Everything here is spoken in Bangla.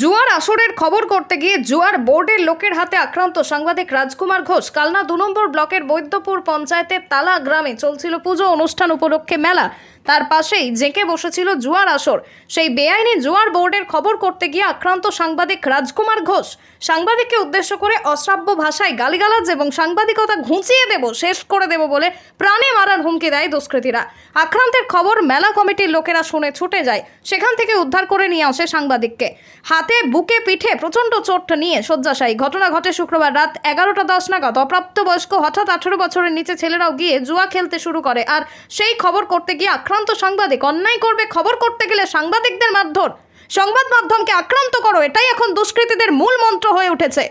জুয়ার আসরের খবর করতে গিয়ে জুয়ার বোর্ডের লোকের হাতে আক্রান্ত সাংবাদিক রাজকুমার ঘোষ কালনা দু নম্বর ব্লকের বৈদ্যপুর পঞ্চায়েতের তালা গ্রামে চলছিল পুজো অনুষ্ঠান উপলক্ষে মেলা তার পাশেই জেঁকে বসেছিল জুয়ার আসর সেই বেআইনি জুয়ার বোর্ডের খবর করতে গিয়ে আক্রান্ত সাংবাদিক রাজকুমার ঘোষ সাংবাদিককে উদ্দেশ্য করে অশ্রাব্য ভাষায় গালিগালাজ এবং সাংবাদিকতা ঘুঁচিয়ে দেব শেষ করে দেব বলে প্রাণে মারার হুমকি দেয় দুষ্কৃতীরা আক্রান্তের খবর মেলা কমিটির লোকেরা শুনে ছুটে যায় সেখান থেকে উদ্ধার করে নিয়ে আসে সাংবাদিককে হাতে বুকে পিঠে প্রচণ্ড চোট নিয়ে শয্যাশায়ী ঘটনা ঘটে শুক্রবার রাত এগারোটা দশ নাগাদ বয়স্ক হঠাৎ আঠেরো বছরের নিচে ছেলেরাও গিয়ে জুয়া খেলতে শুরু করে আর সেই খবর করতে গিয়ে আক্রান্ত আক্রান্ত সাংবাদিক অন্যায় করবে খবর করতে গেলে সাংবাদিকদের মারধর সংবাদ মাধ্যমকে আক্রান্ত করো এটাই এখন দুষ্কৃতীদের মূল মন্ত্র হয়ে উঠেছে